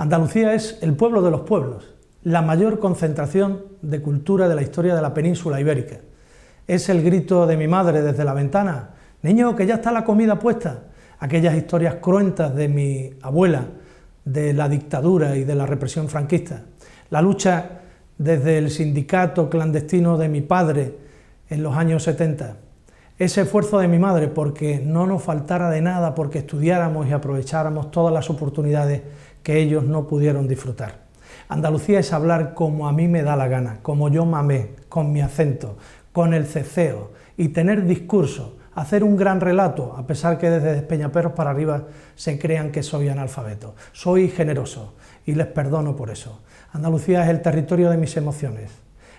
Andalucía es el pueblo de los pueblos, la mayor concentración de cultura de la historia de la península ibérica. Es el grito de mi madre desde la ventana, niño, que ya está la comida puesta. Aquellas historias cruentas de mi abuela, de la dictadura y de la represión franquista. La lucha desde el sindicato clandestino de mi padre en los años 70 ese esfuerzo de mi madre porque no nos faltara de nada, porque estudiáramos y aprovecháramos todas las oportunidades que ellos no pudieron disfrutar. Andalucía es hablar como a mí me da la gana, como yo mamé, con mi acento, con el ceceo y tener discurso, hacer un gran relato, a pesar que desde Peñaperros para arriba se crean que soy analfabeto. Soy generoso y les perdono por eso. Andalucía es el territorio de mis emociones.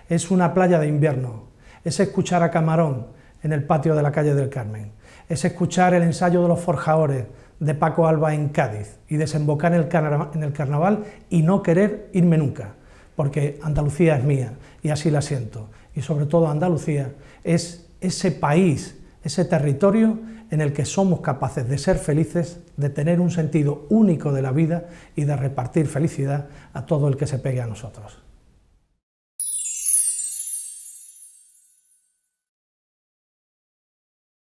Es una playa de invierno, es escuchar a Camarón, en el patio de la calle del Carmen. Es escuchar el ensayo de los forjadores de Paco Alba en Cádiz y desembocar en el, en el carnaval y no querer irme nunca, porque Andalucía es mía y así la siento. Y sobre todo Andalucía es ese país, ese territorio en el que somos capaces de ser felices, de tener un sentido único de la vida y de repartir felicidad a todo el que se pegue a nosotros.